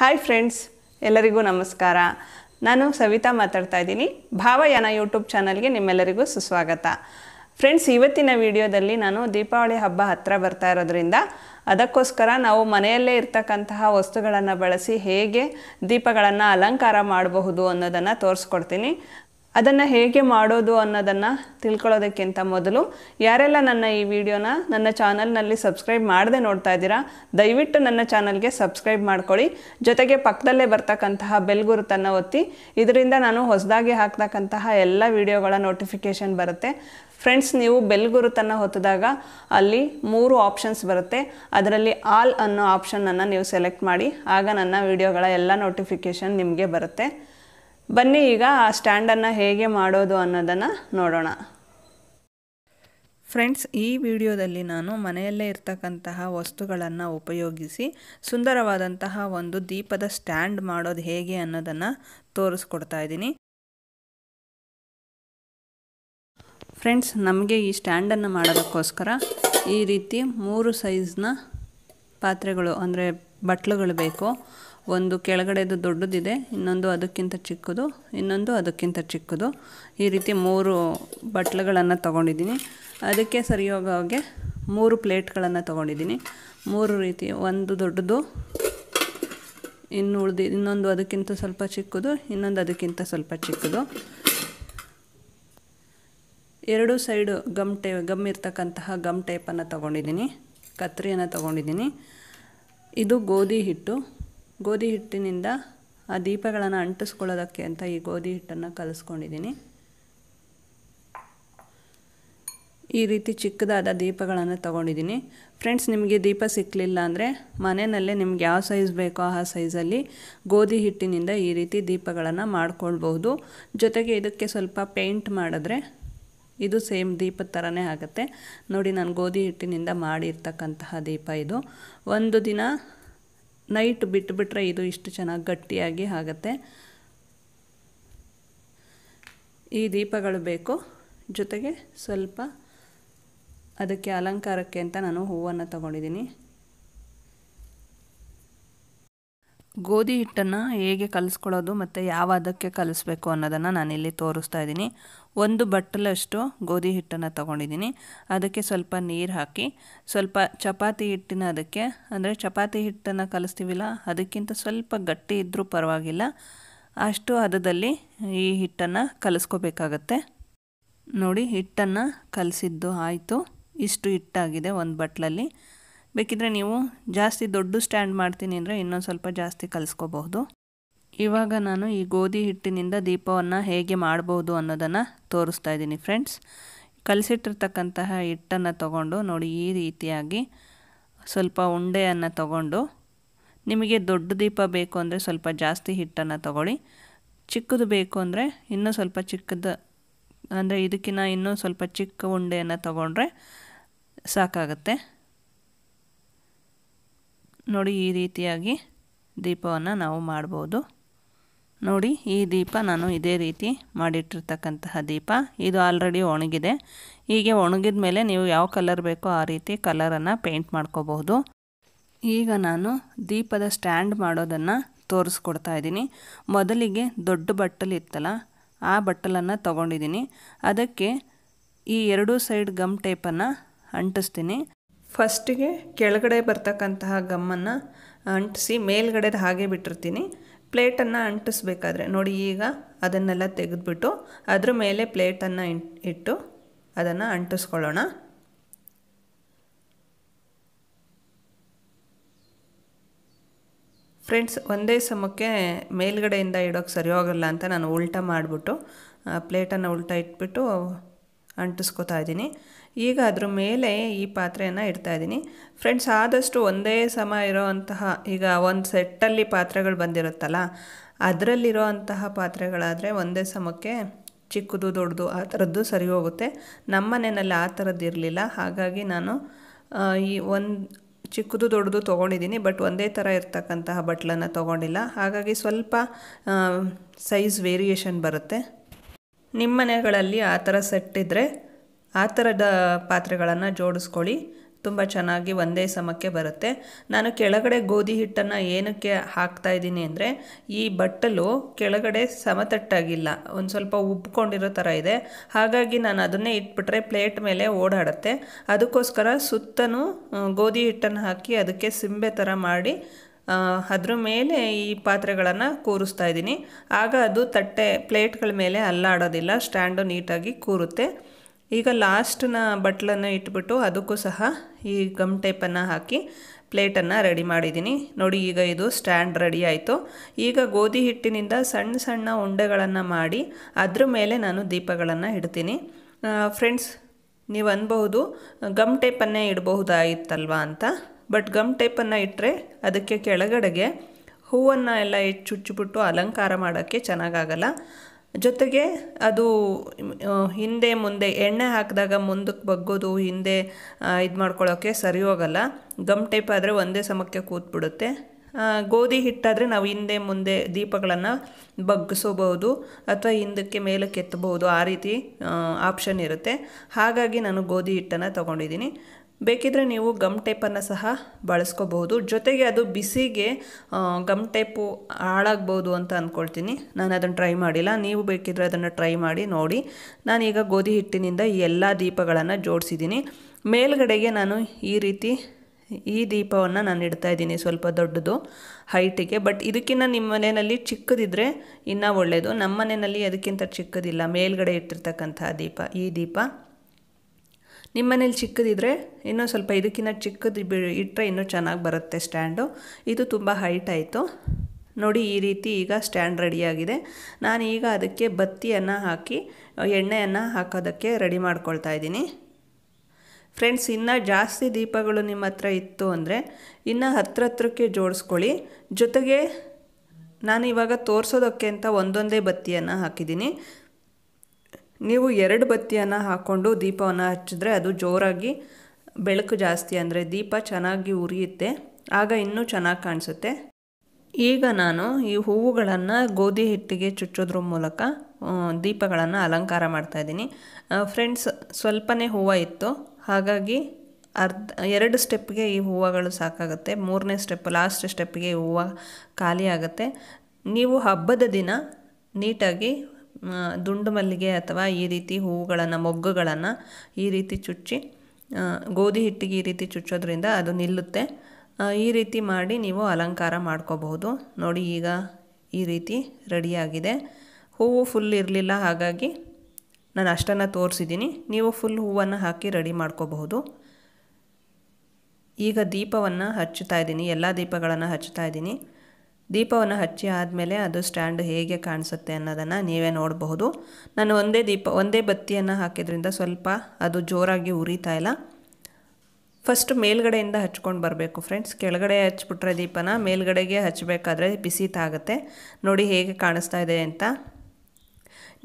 hi friends ಎಲ್ಲರಿಗೂ ನಮಸ್ಕಾರ ನಾನು ಸವಿತಾ ಮಾತಾಡ್ತಾ ಇದ್ದೀನಿ ಭಾವಯಾನ ಯೂಟ್ಯೂಬ್ ಚಾನಲ್ಗೆ ನಿಮ್ಮೆಲ್ಲರಿಗೂ ಸುಸ್ವಾಗತ ಫ್ರೆಂಡ್ಸ್ ಇವತ್ತಿನ ವಿಡಿಯೋದಲ್ಲಿ ನಾನು ದೀಪಾವಳಿ ಹಬ್ಬ ಹತ್ತಿರ ಬರ್ತಾ ಇರೋದ್ರಿಂದ ಅದಕ್ಕೋಸ್ಕರ ನಾವು ಮನೆಯಲ್ಲೇ ಇರ್ತಕ್ಕಂತಹ ವಸ್ತುಗಳನ್ನು ಬಳಸಿ ಹೇಗೆ ದೀಪಗಳನ್ನು ಅಲಂಕಾರ ಮಾಡಬಹುದು ಅನ್ನೋದನ್ನು ತೋರಿಸ್ಕೊಡ್ತೀನಿ ಅದನ್ನು ಹೇಗೆ ಮಾಡೋದು ಅನ್ನೋದನ್ನು ತಿಳ್ಕೊಳ್ಳೋದಕ್ಕಿಂತ ಮೊದಲು ಯಾರೆಲ್ಲ ನನ್ನ ಈ ವಿಡಿಯೋನ ನನ್ನ ಚಾನಲ್ನಲ್ಲಿ ಸಬ್ಸ್ಕ್ರೈಬ್ ಮಾಡದೆ ನೋಡ್ತಾ ಇದ್ದೀರಾ ದಯವಿಟ್ಟು ನನ್ನ ಚಾನಲ್ಗೆ ಸಬ್ಸ್ಕ್ರೈಬ್ ಮಾಡ್ಕೊಳ್ಳಿ ಜೊತೆಗೆ ಪಕ್ಕದಲ್ಲೇ ಬರ್ತಕ್ಕಂತಹ ಬೆಲ್ ಗುರುತನ್ನು ಒತ್ತಿ ಇದರಿಂದ ನಾನು ಹೊಸದಾಗಿ ಹಾಕ್ತಕ್ಕಂತಹ ಎಲ್ಲ ವಿಡಿಯೋಗಳ ನೋಟಿಫಿಕೇಷನ್ ಬರುತ್ತೆ ಫ್ರೆಂಡ್ಸ್ ನೀವು ಬೆಲ್ ಗುರುತನ್ನು ಹೊತ್ತಿದಾಗ ಅಲ್ಲಿ ಮೂರು ಆಪ್ಷನ್ಸ್ ಬರುತ್ತೆ ಅದರಲ್ಲಿ ಆಲ್ ಅನ್ನೋ ಆಪ್ಷನನ್ನು ನೀವು ಸೆಲೆಕ್ಟ್ ಮಾಡಿ ಆಗ ನನ್ನ ವಿಡಿಯೋಗಳ ಎಲ್ಲ ನೋಟಿಫಿಕೇಷನ್ ನಿಮಗೆ ಬರುತ್ತೆ ಬನ್ನಿ ಈಗ ಆ ಸ್ಟ್ಯಾಂಡನ್ನು ಹೇಗೆ ಮಾಡೋದು ಅನ್ನೋದನ್ನು ನೋಡೋಣ ಫ್ರೆಂಡ್ಸ್ ಈ ವಿಡಿಯೋದಲ್ಲಿ ನಾನು ಮನೆಯಲ್ಲೇ ಇರ್ತಕ್ಕಂತಹ ವಸ್ತುಗಳನ್ನು ಉಪಯೋಗಿಸಿ ಸುಂದರವಾದಂತಹ ಒಂದು ದೀಪದ ಸ್ಟ್ಯಾಂಡ್ ಮಾಡೋದು ಹೇಗೆ ಅನ್ನೋದನ್ನು ತೋರಿಸ್ಕೊಡ್ತಾ ಇದ್ದೀನಿ ಫ್ರೆಂಡ್ಸ್ ನಮಗೆ ಈ ಸ್ಟ್ಯಾಂಡನ್ನು ಮಾಡೋದಕ್ಕೋಸ್ಕರ ಈ ರೀತಿ ಮೂರು ಸೈಜ್ನ ಪಾತ್ರೆಗಳು ಅಂದರೆ ಬಟ್ಲುಗಳು ಬೇಕು ಒಂದು ಕೆಳಗಡೆದು ದೊಡ್ಡದಿದೆ ಇನ್ನೊಂದು ಅದಕ್ಕಿಂತ ಚಿಕ್ಕದು ಇನ್ನೊಂದು ಅದಕ್ಕಿಂತ ಚಿಕ್ಕದು ಈ ರೀತಿ ಮೂರು ಬಟ್ಲುಗಳನ್ನು ತೊಗೊಂಡಿದ್ದೀನಿ ಅದಕ್ಕೆ ಸರಿಯೋಗ ಮೂರು ಪ್ಲೇಟ್ಗಳನ್ನು ತೊಗೊಂಡಿದ್ದೀನಿ ಮೂರು ರೀತಿ ಒಂದು ದೊಡ್ಡದು ಇನ್ನು ಉಳಿದು ಇನ್ನೊಂದು ಅದಕ್ಕಿಂತ ಸ್ವಲ್ಪ ಚಿಕ್ಕದು ಇನ್ನೊಂದು ಅದಕ್ಕಿಂತ ಸ್ವಲ್ಪ ಚಿಕ್ಕದು ಎರಡು ಸೈಡು ಗಮ್ ಟೇ ಗಮ್ ಇರ್ತಕ್ಕಂತಹ ಗಮ್ ಟೇಪನ್ನು ತೊಗೊಂಡಿದ್ದೀನಿ ಕತ್ರಿಯನ್ನು ತೊಗೊಂಡಿದ್ದೀನಿ ಇದು ಗೋಧಿ ಹಿಟ್ಟು ಗೋಧಿ ಹಿಟ್ಟಿನಿಂದ ಆ ದೀಪಗಳನ್ನು ಅಂಟಿಸ್ಕೊಳ್ಳೋದಕ್ಕೆ ಅಂತ ಈ ಗೋಧಿ ಹಿಟ್ಟನ್ನು ಕಲಿಸ್ಕೊಂಡಿದ್ದೀನಿ ಈ ರೀತಿ ಚಿಕ್ಕದಾದ ದೀಪಗಳನ್ನು ತೊಗೊಂಡಿದ್ದೀನಿ ಫ್ರೆಂಡ್ಸ್ ನಿಮಗೆ ದೀಪ ಸಿಕ್ಕಲಿಲ್ಲ ಅಂದರೆ ಮನೆಯಲ್ಲೇ ನಿಮ್ಗೆ ಯಾವ ಸೈಜ್ ಬೇಕೋ ಆ ಸೈಜಲ್ಲಿ ಗೋಧಿ ಹಿಟ್ಟಿನಿಂದ ಈ ರೀತಿ ದೀಪಗಳನ್ನು ಮಾಡ್ಕೊಳ್ಬಹುದು ಜೊತೆಗೆ ಇದಕ್ಕೆ ಸ್ವಲ್ಪ ಪೇಂಟ್ ಮಾಡಿದ್ರೆ ಇದು ಸೇಮ್ ದೀಪದ ಥರನೇ ಆಗುತ್ತೆ ನೋಡಿ ನಾನು ಗೋಧಿ ಹಿಟ್ಟಿನಿಂದ ಮಾಡಿರ್ತಕ್ಕಂತಹ ದೀಪ ಇದು ಒಂದು ದಿನ ನೈಟ್ ಬಿಟ್ಟುಬಿಟ್ರೆ ಇದು ಇಷ್ಟು ಚೆನ್ನಾಗಿ ಗಟ್ಟಿಯಾಗಿ ಆಗುತ್ತೆ ಈ ದೀಪಗಳು ಬೇಕು ಜೊತೆಗೆ ಸ್ವಲ್ಪ ಅದಕ್ಕೆ ಅಲಂಕಾರಕ್ಕೆ ಅಂತ ನಾನು ಹೂವನ್ನು ತಗೊಂಡಿದ್ದೀನಿ ಗೋಧಿ ಹಿಟ್ಟನ್ನು ಹೇಗೆ ಕಲಿಸ್ಕೊಳ್ಳೋದು ಮತ್ತು ಯಾವ ಅದಕ್ಕೆ ಕಲಿಸ್ಬೇಕು ಅನ್ನೋದನ್ನು ನಾನಿಲ್ಲಿ ತೋರಿಸ್ತಾ ಇದ್ದೀನಿ ಒಂದು ಬಟ್ಟಲಷ್ಟು ಗೋಧಿ ಹಿಟ್ಟನ್ನು ತೊಗೊಂಡಿದ್ದೀನಿ ಅದಕ್ಕೆ ಸ್ವಲ್ಪ ನೀರು ಹಾಕಿ ಸ್ವಲ್ಪ ಚಪಾತಿ ಹಿಟ್ಟಿನ ಅದಕ್ಕೆ ಅಂದರೆ ಚಪಾತಿ ಹಿಟ್ಟನ್ನು ಕಲಿಸ್ತೀವಿಲ್ಲ ಅದಕ್ಕಿಂತ ಸ್ವಲ್ಪ ಗಟ್ಟಿ ಇದ್ದರೂ ಪರವಾಗಿಲ್ಲ ಅಷ್ಟು ಅದದಲ್ಲಿ ಈ ಹಿಟ್ಟನ್ನು ಕಲಿಸ್ಕೋಬೇಕಾಗತ್ತೆ ನೋಡಿ ಹಿಟ್ಟನ್ನು ಕಲಿಸಿದ್ದು ಆಯಿತು ಇಷ್ಟು ಹಿಟ್ಟಾಗಿದೆ ಒಂದು ಬಟ್ಟಲಲ್ಲಿ ಬೇಕಿದ್ರೆ ನೀವು ಜಾಸ್ತಿ ದೊಡ್ಡ ಸ್ಟ್ಯಾಂಡ್ ಮಾಡ್ತೀನಿ ಅಂದರೆ ಇನ್ನೊಂದು ಸ್ವಲ್ಪ ಜಾಸ್ತಿ ಕಲಿಸ್ಕೋಬಹುದು ಇವಾಗ ನಾನು ಈ ಗೋಧಿ ಹಿಟ್ಟಿನಿಂದ ದೀಪವನ್ನು ಹೇಗೆ ಮಾಡ್ಬೋದು ಅನ್ನೋದನ್ನು ತೋರಿಸ್ತಾ ಇದ್ದೀನಿ ಫ್ರೆಂಡ್ಸ್ ಕಲಿಸಿಟ್ಟಿರ್ತಕ್ಕಂತಹ ಹಿಟ್ಟನ್ನು ತಗೊಂಡು ನೋಡಿ ಈ ರೀತಿಯಾಗಿ ಸ್ವಲ್ಪ ಉಂಡೆಯನ್ನು ತಗೊಂಡು ನಿಮಗೆ ದೊಡ್ಡ ದೀಪ ಬೇಕು ಅಂದರೆ ಸ್ವಲ್ಪ ಜಾಸ್ತಿ ಹಿಟ್ಟನ್ನು ತಗೊಳ್ಳಿ ಚಿಕ್ಕದು ಬೇಕು ಅಂದರೆ ಇನ್ನೂ ಸ್ವಲ್ಪ ಚಿಕ್ಕದು ಅಂದರೆ ಇದಕ್ಕಿಂತ ಇನ್ನೂ ಸ್ವಲ್ಪ ಚಿಕ್ಕ ಉಂಡೆಯನ್ನು ತಗೊಂಡ್ರೆ ಸಾಕಾಗುತ್ತೆ ನೋಡಿ ಈ ರೀತಿಯಾಗಿ ದೀಪವನ್ನು ನಾವು ಮಾಡ್ಬೋದು ನೋಡಿ ಈ ದೀಪ ನಾನು ಇದೇ ರೀತಿ ಮಾಡಿಟ್ಟಿರ್ತಕ್ಕಂತಹ ದೀಪ ಇದು ಆಲ್ರೆಡಿ ಒಣಗಿದೆ ಹೀಗೆ ಒಣಗಿದ ಮೇಲೆ ನೀವು ಯಾವ ಕಲರ್ ಬೇಕೋ ಆ ರೀತಿ ಕಲರನ್ನು ಪೇಂಟ್ ಮಾಡ್ಕೋಬಹುದು ಈಗ ನಾನು ದೀಪದ ಸ್ಟ್ಯಾಂಡ್ ಮಾಡೋದನ್ನು ತೋರಿಸ್ಕೊಡ್ತಾ ಇದ್ದೀನಿ ಮೊದಲಿಗೆ ದೊಡ್ಡ ಬಟ್ಟಲು ಇತ್ತಲ್ಲ ಆ ಬಟ್ಟಲನ್ನು ತೊಗೊಂಡಿದ್ದೀನಿ ಅದಕ್ಕೆ ಈ ಎರಡೂ ಸೈಡ್ ಗಮ್ ಟೇಪನ್ನು ಅಂಟಿಸ್ತೀನಿ ಫಸ್ಟಿಗೆ ಕೆಳಗಡೆ ಬರ್ತಕ್ಕಂತಹ ಗಮ್ಮನ್ನು ಅಂಟಿಸಿ ಮೇಲ್ಗಡೆದು ಹಾಗೆ ಬಿಟ್ಟಿರ್ತೀನಿ ಪ್ಲೇಟನ್ನು ಅಂಟಿಸ್ಬೇಕಾದ್ರೆ ನೋಡಿ ಈಗ ಅದನ್ನೆಲ್ಲ ತೆಗೆದುಬಿಟ್ಟು ಅದ್ರ ಮೇಲೆ ಪ್ಲೇಟನ್ನು ಇಟ್ಟು ಅದನ್ನು ಅಂಟಿಸ್ಕೊಳ್ಳೋಣ ಫ್ರೆಂಡ್ಸ್ ಒಂದೇ ಸಮಕ್ಕೆ ಮೇಲ್ಗಡೆಯಿಂದ ಇಡೋಕ್ಕೆ ಸರಿ ಹೋಗಲ್ಲ ಅಂತ ನಾನು ಉಲ್ಟ ಮಾಡಿಬಿಟ್ಟು ಪ್ಲೇಟನ್ನು ಉಲ್ಟ ಇಟ್ಬಿಟ್ಟು ಅಂಟಿಸ್ಕೋತಾ ಇದ್ದೀನಿ ಈಗ ಅದ್ರ ಮೇಲೆ ಈ ಪಾತ್ರೆಯನ್ನು ಇಡ್ತಾ ಇದ್ದೀನಿ ಫ್ರೆಂಡ್ಸ್ ಆದಷ್ಟು ಒಂದೇ ಸಮ ಇರೋವಂತಹ ಈಗ ಒಂದು ಸೆಟ್ಟಲ್ಲಿ ಪಾತ್ರೆಗಳು ಬಂದಿರುತ್ತಲ್ಲ ಅದರಲ್ಲಿರೋ ಅಂತಹ ಪಾತ್ರೆಗಳಾದರೆ ಒಂದೇ ಸಮಕ್ಕೆ ಚಿಕ್ಕದು ದೊಡ್ಡದು ಆ ಥರದ್ದು ಸರಿ ಹೋಗುತ್ತೆ ನಮ್ಮ ಮನೆಯಲ್ಲಿ ಆ ಥರದ್ದು ಇರಲಿಲ್ಲ ಹಾಗಾಗಿ ನಾನು ಈ ಒಂದು ಚಿಕ್ಕದು ದೊಡ್ಡದು ತೊಗೊಂಡಿದ್ದೀನಿ ಬಟ್ ಒಂದೇ ಥರ ಇರ್ತಕ್ಕಂತಹ ಬಟ್ಲನ್ನು ತೊಗೊಂಡಿಲ್ಲ ಹಾಗಾಗಿ ಸ್ವಲ್ಪ ಸೈಜ್ ವೇರಿಯೇಷನ್ ಬರುತ್ತೆ ನಿಮ್ಮ ಮನೆಗಳಲ್ಲಿ ಆ ಥರ ಸೆಟ್ ಇದ್ದರೆ ಆ ಥರದ ಪಾತ್ರೆಗಳನ್ನು ಜೋಡಿಸ್ಕೊಳ್ಳಿ ತುಂಬ ಚೆನ್ನಾಗಿ ಒಂದೇ ಸಮಕ್ಕೆ ಬರುತ್ತೆ ನಾನು ಕೆಳಗಡೆ ಗೋಧಿ ಹಿಟ್ಟನ್ನು ಏನಕ್ಕೆ ಹಾಕ್ತಾ ಇದ್ದೀನಿ ಅಂದರೆ ಈ ಬಟ್ಟಲು ಕೆಳಗಡೆ ಸಮತಟ್ಟಾಗಿಲ್ಲ ಒಂದು ಸ್ವಲ್ಪ ಉಬ್ಕೊಂಡಿರೋ ಥರ ಇದೆ ಹಾಗಾಗಿ ನಾನು ಅದನ್ನೇ ಇಟ್ಬಿಟ್ರೆ ಪ್ಲೇಟ್ ಮೇಲೆ ಓಡಾಡುತ್ತೆ ಅದಕ್ಕೋಸ್ಕರ ಸುತ್ತಲೂ ಗೋಧಿ ಹಿಟ್ಟನ್ನು ಹಾಕಿ ಅದಕ್ಕೆ ಸಿಂಬೆ ಥರ ಮಾಡಿ ಅದ್ರ ಮೇಲೆ ಈ ಪಾತ್ರೆಗಳನ್ನು ಕೂರಿಸ್ತಾ ಇದ್ದೀನಿ ಆಗ ಅದು ತಟ್ಟೆ ಪ್ಲೇಟ್ಗಳ ಮೇಲೆ ಅಲ್ಲಾಡೋದಿಲ್ಲ ಸ್ಟ್ಯಾಂಡು ನೀಟಾಗಿ ಕೂರುತ್ತೆ ಈಗ ಲಾಸ್ಟ್ನ ಬಟ್ಲನ್ನು ಇಟ್ಬಿಟ್ಟು ಅದಕ್ಕೂ ಸಹ ಈ ಗಮ್ ಟೇಪನ್ನು ಹಾಕಿ ಪ್ಲೇಟನ್ನು ರೆಡಿ ಮಾಡಿದ್ದೀನಿ ನೋಡಿ ಈಗ ಇದು ಸ್ಟ್ಯಾಂಡ್ ರೆಡಿ ಆಯಿತು ಈಗ ಗೋಧಿ ಹಿಟ್ಟಿನಿಂದ ಸಣ್ಣ ಸಣ್ಣ ಉಂಡೆಗಳನ್ನು ಮಾಡಿ ಅದ್ರ ಮೇಲೆ ನಾನು ದೀಪಗಳನ್ನು ಇಡ್ತೀನಿ ಫ್ರೆಂಡ್ಸ್ ನೀವು ಅನ್ಬಹುದು ಗಮ್ ಟೇಪನ್ನೇ ಇಡಬಹುದಾಗಿತ್ತಲ್ವಾ ಅಂತ ಬಟ್ ಗಮ್ ಟೇಪನ್ನು ಇಟ್ಟರೆ ಅದಕ್ಕೆ ಕೆಳಗಡೆಗೆ ಹೂವನ್ನು ಎಲ್ಲ ಹೆಚ್ಚುಚ್ಚುಬಿಟ್ಟು ಅಲಂಕಾರ ಮಾಡೋಕ್ಕೆ ಚೆನ್ನಾಗಾಗಲ್ಲ ಜೊತೆಗೆ ಅದು ಹಿಂದೆ ಮುಂದೆ ಎಣ್ಣೆ ಹಾಕಿದಾಗ ಮುಂದಕ್ಕೆ ಬಗ್ಗೋದು ಹಿಂದೆ ಇದು ಮಾಡ್ಕೊಳ್ಳೋಕ್ಕೆ ಸರಿ ಹೋಗಲ್ಲ ಗಮ್ ಟೈಪ್ ಆದರೆ ಒಂದೇ ಸಮಕ್ಕೆ ಕೂತ್ಬಿಡುತ್ತೆ ಗೋಧಿ ಹಿಟ್ಟಾದರೆ ನಾವು ಹಿಂದೆ ಮುಂದೆ ದೀಪಗಳನ್ನು ಬಗ್ಗಿಸಬಹುದು ಅಥವಾ ಹಿಂದಕ್ಕೆ ಮೇಲೆ ಕೆತ್ತಬಹುದು ಆ ರೀತಿ ಆಪ್ಷನ್ ಇರುತ್ತೆ ಹಾಗಾಗಿ ನಾನು ಗೋಧಿ ಹಿಟ್ಟನ್ನು ತೊಗೊಂಡಿದ್ದೀನಿ ಬೇಕಿದ್ರೆ ನೀವು ಗಮ್ ಟೇಪನ್ನು ಸಹ ಬಳಸ್ಕೋಬಹುದು ಜೊತೆಗೆ ಅದು ಬಿಸಿಗೆ ಗಮ್ ಟೇಪು ಹಾಳಾಗ್ಬೋದು ಅಂತ ಅಂದ್ಕೊಳ್ತೀನಿ ನಾನು ಅದನ್ನು ಟ್ರೈ ಮಾಡಿಲ್ಲ ನೀವು ಬೇಕಿದ್ರೆ ಅದನ್ನು ಟ್ರೈ ಮಾಡಿ ನೋಡಿ ನಾನೀಗ ಗೋಧಿ ಹಿಟ್ಟಿನಿಂದ ಈ ಎಲ್ಲ ದೀಪಗಳನ್ನು ಜೋಡಿಸಿದ್ದೀನಿ ಮೇಲ್ಗಡೆಗೆ ನಾನು ಈ ರೀತಿ ಈ ದೀಪವನ್ನು ನಾನು ಇಡ್ತಾ ಇದ್ದೀನಿ ಸ್ವಲ್ಪ ದೊಡ್ಡದು ಹೈಟಿಗೆ ಬಟ್ ಇದಕ್ಕಿಂತ ನಿಮ್ಮ ಮನೆಯಲ್ಲಿ ಚಿಕ್ಕದಿದ್ರೆ ಇನ್ನೂ ಒಳ್ಳೆಯದು ನಮ್ಮ ಮನೆಯಲ್ಲಿ ಅದಕ್ಕಿಂತ ಚಿಕ್ಕದಿಲ್ಲ ಮೇಲ್ಗಡೆ ಇಟ್ಟಿರ್ತಕ್ಕಂತಹ ದೀಪ ಈ ದೀಪ ನಿಮ್ಮ ಮನೇಲಿ ಚಿಕ್ಕದಿದ್ರೆ ಇನ್ನೂ ಸ್ವಲ್ಪ ಇದಕ್ಕಿಂತ ಚಿಕ್ಕದು ಇಟ್ಟರೆ ಇನ್ನೂ ಚೆನ್ನಾಗಿ ಬರುತ್ತೆ ಸ್ಟ್ಯಾಂಡು ಇದು ತುಂಬ ಹೈಟ್ ಆಯಿತು ನೋಡಿ ಈ ರೀತಿ ಈಗ ಸ್ಟ್ಯಾಂಡ್ ರೆಡಿಯಾಗಿದೆ ನಾನು ಈಗ ಅದಕ್ಕೆ ಬತ್ತಿಯನ್ನು ಹಾಕಿ ಎಣ್ಣೆಯನ್ನು ಹಾಕೋದಕ್ಕೆ ರೆಡಿ ಮಾಡ್ಕೊಳ್ತಾ ಇದ್ದೀನಿ ಫ್ರೆಂಡ್ಸ್ ಇನ್ನೂ ಜಾಸ್ತಿ ದೀಪಗಳು ನಿಮ್ಮ ಹತ್ರ ಇತ್ತು ಅಂದರೆ ಇನ್ನು ಹತ್ರ ಹತ್ರಕ್ಕೆ ಜೋಡಿಸ್ಕೊಳ್ಳಿ ಜೊತೆಗೆ ನಾನು ಇವಾಗ ತೋರಿಸೋದಕ್ಕೆ ಅಂತ ಒಂದೊಂದೇ ಬತ್ತಿಯನ್ನು ಹಾಕಿದ್ದೀನಿ ನೀವು ಎರಡು ಬತ್ತಿಯನ್ನು ಹಾಕ್ಕೊಂಡು ದೀಪವನ್ನು ಹಚ್ಚಿದ್ರೆ ಅದು ಜೋರಾಗಿ ಬೆಳಕು ಜಾಸ್ತಿ ಅಂದರೆ ದೀಪ ಚೆನ್ನಾಗಿ ಉರಿಯುತ್ತೆ ಆಗ ಇನ್ನೂ ಚೆನ್ನಾಗಿ ಕಾಣಿಸುತ್ತೆ ಈಗ ನಾನು ಈ ಹೂವುಗಳನ್ನು ಗೋಧಿ ಹಿಟ್ಟಿಗೆ ಚುಚ್ಚೋದ್ರ ಮೂಲಕ ದೀಪಗಳನ್ನು ಅಲಂಕಾರ ಮಾಡ್ತಾಯಿದ್ದೀನಿ ಫ್ರೆಂಡ್ಸ್ ಸ್ವಲ್ಪನೇ ಹೂವು ಇತ್ತು ಹಾಗಾಗಿ ಅರ್ಧ ಎರಡು ಸ್ಟೆಪ್ಗೆ ಈ ಹೂವುಗಳು ಸಾಕಾಗುತ್ತೆ ಮೂರನೇ ಸ್ಟೆಪ್ ಲಾಸ್ಟ್ ಸ್ಟೆಪ್ಗೆ ಹೂವು ಖಾಲಿ ಆಗುತ್ತೆ ನೀವು ಹಬ್ಬದ ದಿನ ನೀಟಾಗಿ ದುಂಡು ಮಲ್ಲಿಗೆ ಅಥವಾ ಈ ರೀತಿ ಹೂವುಗಳನ್ನು ಮೊಗ್ಗುಗಳನ್ನು ಈ ರೀತಿ ಚುಚ್ಚಿ ಗೋಧಿ ಹಿಟ್ಟಿಗೆ ಈ ರೀತಿ ಚುಚ್ಚೋದ್ರಿಂದ ಅದು ನಿಲ್ಲುತ್ತೆ ಈ ರೀತಿ ಮಾಡಿ ನೀವು ಅಲಂಕಾರ ಮಾಡ್ಕೋಬಹುದು ನೋಡಿ ಈಗ ಈ ರೀತಿ ರೆಡಿಯಾಗಿದೆ ಹೂವು ಫುಲ್ ಇರಲಿಲ್ಲ ಹಾಗಾಗಿ ನಾನು ಅಷ್ಟನ್ನು ತೋರಿಸಿದ್ದೀನಿ ನೀವು ಫುಲ್ ಹೂವನ್ನು ಹಾಕಿ ರೆಡಿ ಮಾಡ್ಕೋಬಹುದು ಈಗ ದೀಪವನ್ನು ಹಚ್ಚುತ್ತಾ ಇದ್ದೀನಿ ಎಲ್ಲ ದೀಪಗಳನ್ನು ಹಚ್ಚುತ್ತಾ ಇದ್ದೀನಿ ದೀಪವನ್ನು ಹಚ್ಚಿ ಆದಮೇಲೆ ಅದು ಸ್ಟ್ಯಾಂಡ್ ಹೇಗೆ ಕಾಣಿಸುತ್ತೆ ಅನ್ನೋದನ್ನು ನೀವೇ ನೋಡಬಹುದು ನಾನು ಒಂದೇ ದೀಪ ಒಂದೇ ಬತ್ತಿಯನ್ನು ಹಾಕಿದ್ರಿಂದ ಸ್ವಲ್ಪ ಅದು ಜೋರಾಗಿ ಉರಿತಾ ಇಲ್ಲ ಫಸ್ಟ್ ಮೇಲ್ಗಡೆಯಿಂದ ಹಚ್ಕೊಂಡು ಬರಬೇಕು ಫ್ರೆಂಡ್ಸ್ ಕೆಳಗಡೆ ಹಚ್ಬಿಟ್ರೆ ದೀಪನ ಮೇಲ್ಗಡೆಗೆ ಹಚ್ಚಬೇಕಾದ್ರೆ ಬಿಸಿ ತಾಗುತ್ತೆ ನೋಡಿ ಹೇಗೆ ಕಾಣಿಸ್ತಾ ಇದೆ ಅಂತ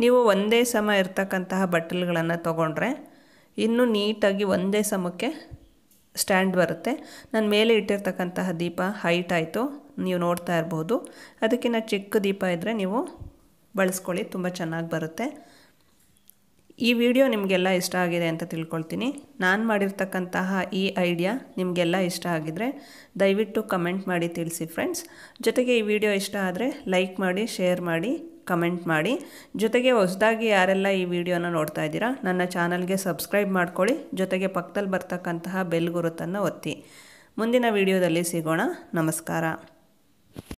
ನೀವು ಒಂದೇ ಸಮ ಇರ್ತಕ್ಕಂತಹ ಬಟ್ಟಲುಗಳನ್ನು ತೊಗೊಂಡ್ರೆ ಇನ್ನೂ ನೀಟಾಗಿ ಒಂದೇ ಸಮಕ್ಕೆ ಸ್ಟ್ಯಾಂಡ್ ಬರುತ್ತೆ ನಾನು ಮೇಲೆ ಇಟ್ಟಿರ್ತಕ್ಕಂತಹ ದೀಪ ಹೈಟ್ ಆಯಿತು ನೀವು ನೋಡ್ತಾ ಇರ್ಬೋದು ಅದಕ್ಕಿಂತ ಚಿಕ್ಕ ದೀಪ ಇದ್ದರೆ ನೀವು ಬಳಸ್ಕೊಳ್ಳಿ ತುಂಬ ಚೆನ್ನಾಗಿ ಬರುತ್ತೆ ಈ ವಿಡಿಯೋ ನಿಮಗೆಲ್ಲ ಇಷ್ಟ ಆಗಿದೆ ಅಂತ ತಿಳ್ಕೊಳ್ತೀನಿ ನಾನು ಮಾಡಿರ್ತಕ್ಕಂತಹ ಈ ಐಡಿಯಾ ನಿಮಗೆಲ್ಲ ಇಷ್ಟ ಆಗಿದರೆ ದಯವಿಟ್ಟು ಕಮೆಂಟ್ ಮಾಡಿ ತಿಳಿಸಿ ಫ್ರೆಂಡ್ಸ್ ಜೊತೆಗೆ ಈ ವಿಡಿಯೋ ಇಷ್ಟ ಆದರೆ ಲೈಕ್ ಮಾಡಿ ಶೇರ್ ಮಾಡಿ ಕಮೆಂಟ್ ಮಾಡಿ ಜೊತೆಗೆ ಹೊಸದಾಗಿ ಯಾರೆಲ್ಲ ಈ ವಿಡಿಯೋನ ನೋಡ್ತಾ ಇದ್ದೀರಾ ನನ್ನ ಚಾನಲ್ಗೆ ಸಬ್ಸ್ಕ್ರೈಬ್ ಮಾಡ್ಕೊಳ್ಳಿ ಜೊತೆಗೆ ಪಕ್ಕದಲ್ಲಿ ಬರ್ತಕ್ಕಂತಹ ಬೆಲ್ ಗುರುತನ್ನು ಒತ್ತಿ ಮುಂದಿನ ವಿಡಿಯೋದಲ್ಲಿ ಸಿಗೋಣ ನಮಸ್ಕಾರ